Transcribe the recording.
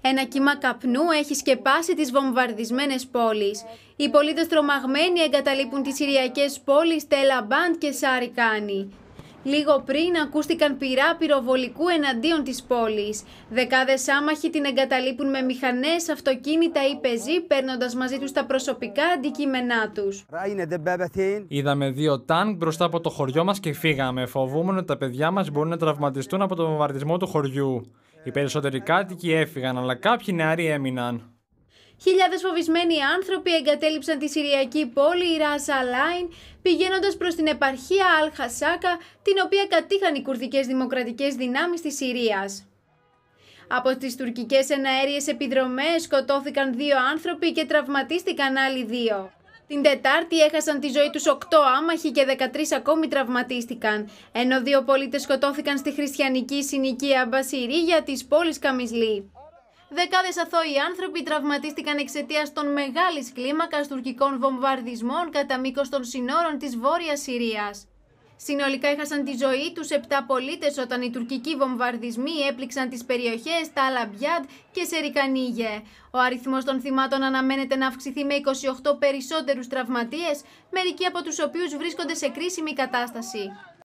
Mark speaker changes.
Speaker 1: Ένα κύμα καπνού έχει σκεπάσει τις βομβαρδισμένες πόλεις. Οι πολίτες τρομαγμένοι εγκαταλείπουν τις Συριακές πόλεις Τελαμπάντ και Σαρικάνη. Λίγο πριν ακούστηκαν πυρά πυροβολικού εναντίον της πόλης. Δεκάδες άμαχοι την εγκαταλείπουν με μηχανές, αυτοκίνητα ή πεζοί, παίρνοντας μαζί τους τα προσωπικά αντικείμενά τους.
Speaker 2: Είδαμε δύο τάγκ μπροστά από το χωριό μας και φύγαμε. Φοβούμενο ότι τα παιδιά μας μπορούν να τραυματιστούν από τον βομβαρδισμό του χωριού. Οι περισσότεροι κάτοικοι έφυγαν, αλλά κάποιοι νεαροί έμειναν.
Speaker 1: Χιλιάδες φοβισμένοι άνθρωποι εγκατέλειψαν τη συριακή πόλη Ράσα Λάιν, πηγαίνοντας προς την επαρχία Αλ Χασάκα, την οποία κατήχαν οι κουρδικές δημοκρατικές δυνάμεις της Συρίας. Από τις τουρκικές εναέριες επιδρομές σκοτώθηκαν δύο άνθρωποι και τραυματίστηκαν άλλοι δύο. Την Τετάρτη έχασαν τη ζωή τους 8 άμαχοι και 13 ακόμη τραυματίστηκαν, ενώ δύο πολίτες σκοτώθηκαν στη χριστιανική συνοικία Μπασιρίγια της πόλης Καμισλή. Δεκάδες αθώοι άνθρωποι τραυματίστηκαν εξαιτίας των μεγάλης κλίμακας τουρκικών βομβαρδισμών κατά μήκος των συνόρων της βόρειας Συρίας. Συνολικά έχασαν τη ζωή τους 7 πολίτες όταν οι τουρκικοί βομβαρδισμοί έπληξαν τις περιοχές τα και Σερικανίγε. Ο αριθμός των θυμάτων αναμένεται να αυξηθεί με 28 περισσότερους τραυματίες, μερικοί από τους οποίους βρίσκονται σε κρίσιμη κατάσταση.